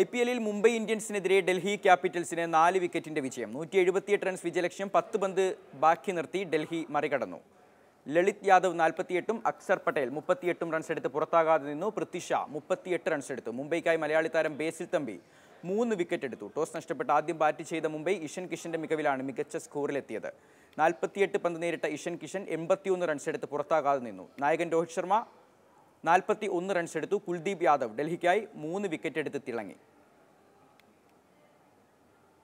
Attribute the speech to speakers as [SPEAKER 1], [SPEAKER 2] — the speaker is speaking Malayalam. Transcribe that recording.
[SPEAKER 1] ഐ പി എല്ലിൽ മുംബൈ ഇന്ത്യൻസിനെതിരെ ഡൽഹി ക്യാപിറ്റൽസിന് നാല് വിക്കറ്റിന്റെ വിജയം നൂറ്റി എഴുപത്തിയെട്ട് റൺസ് വിജയലക്ഷ്യം പത്ത് പന്ത് ബാക്കി നിർത്തി ഡൽഹി മറികടന്നു ലളിത് യാദവ് നാൽപ്പത്തിയെട്ടും അക്സർ പട്ടേൽ മുപ്പത്തിയെട്ടും റൺസ് എടുത്ത് പുറത്താകാതെ നിന്നു പൃഥ്വിഷ മുപ്പത്തിയെട്ട് റൺസ് എടുത്തു മുംബൈക്കായി മലയാളി താരം ബേസിൽ തമ്പി മൂന്ന് വിക്കറ്റ് എടുത്തു ടോസ് നഷ്ടപ്പെട്ട് ആദ്യം ബാറ്റ് ചെയ്ത മുംബൈ ഇഷൻ കിഷന്റെ മികവിലാണ് മികച്ച സ്കോറിലെത്തിയത് നാൽപ്പത്തിയെട്ട് പന്ത് നേരിട്ട ഇഷൻ കിഷൻ എൺപത്തിയൊന്ന് റൺസ് എടുത്ത് പുറത്താകാതെ നിന്നു നായകൻ രോഹിത് ശർമ്മ നാൽപ്പത്തി ഒന്ന് റൺസ് എടുത്തു കുൽദീപ് യാദവ് ഡൽഹിക്കായി മൂന്ന് വിക്കറ്റ് എടുത്ത് തിളങ്ങി